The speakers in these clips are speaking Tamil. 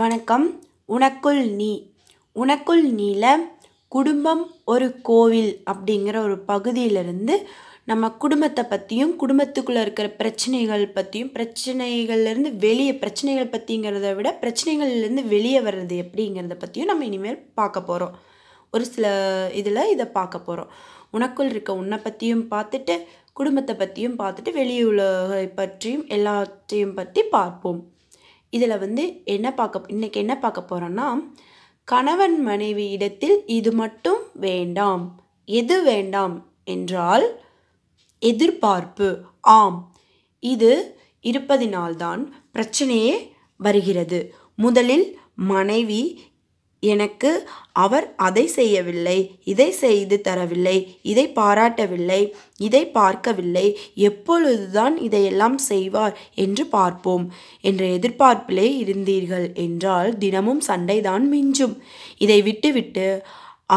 வணக்கம் உனக்குள் நீ உனக்குள் நீல குடும்பம் ஒரு கோவில் அப்படிங்கிற ஒரு பகுதியிலிருந்து நம்ம குடும்பத்தை பற்றியும் குடும்பத்துக்குள்ளே இருக்கிற பிரச்சனைகள் பற்றியும் பிரச்சனைகள்லேருந்து வெளியே பிரச்சனைகள் பற்றிங்கிறத விட பிரச்சனைகள்லேருந்து வெளியே வர்றது எப்படிங்கிறத பற்றியும் நம்ம இனிமேல் பார்க்க போகிறோம் ஒரு சில இதில் இதை பார்க்க போகிறோம் உனக்குள் இருக்க உன்னை பற்றியும் பார்த்துட்டு குடும்பத்தை பற்றியும் பார்த்துட்டு வெளியுலகை பற்றியும் எல்லாத்தையும் பற்றி பார்ப்போம் இதில் வந்து என்ன பார்க்க இன்றைக்கி என்ன பார்க்க போகிறோன்னா கணவன் மனைவி இடத்தில் இது மட்டும் வேண்டாம் எது வேண்டாம் என்றால் எதிர்பார்ப்பு ஆம் இது இருப்பதினால்தான் பிரச்சனையே வருகிறது முதலில் மனைவி எனக்கு அவர் அதை செய்யவில்லை இதை செய்து தரவில்லை இதை பாராட்டவில்லை இதை பார்க்கவில்லை எப்பொழுதுதான் இதையெல்லாம் செய்வார் என்று பார்ப்போம் என்ற எதிர்பார்ப்பிலே இருந்தீர்கள் என்றால் தினமும் சண்டைதான் மிஞ்சும் இதை விட்டுவிட்டு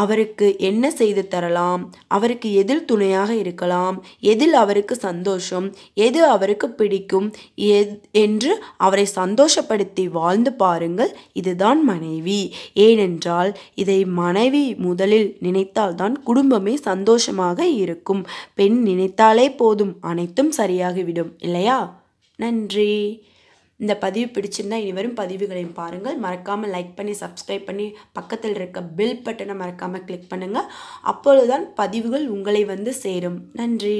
அவருக்கு என்ன செய்து தரலாம் அவருக்கு எதில் துணையாக இருக்கலாம் எதில் அவருக்கு சந்தோஷம் எது அவருக்கு பிடிக்கும் என்று அவரை சந்தோஷப்படுத்தி வாழ்ந்து பாருங்கள் இதுதான் மனைவி ஏனென்றால் இதை மனைவி முதலில் நினைத்தால்தான் குடும்பமே சந்தோஷமாக இருக்கும் பெண் நினைத்தாலே போதும் அனைத்தும் சரியாகிவிடும் இல்லையா நன்றி இந்த பதிவு பிடிச்சிருந்தால் இனி வரும் பதிவுகளையும் பாருங்கள் மறக்காமல் லைக் பண்ணி சப்ஸ்கிரைப் பண்ணி பக்கத்தில் இருக்க பில் பட்டனை மறக்காமல் கிளிக் பண்ணுங்கள் அப்பொழுதுதான் பதிவுகள் உங்களை வந்து சேரும் நன்றி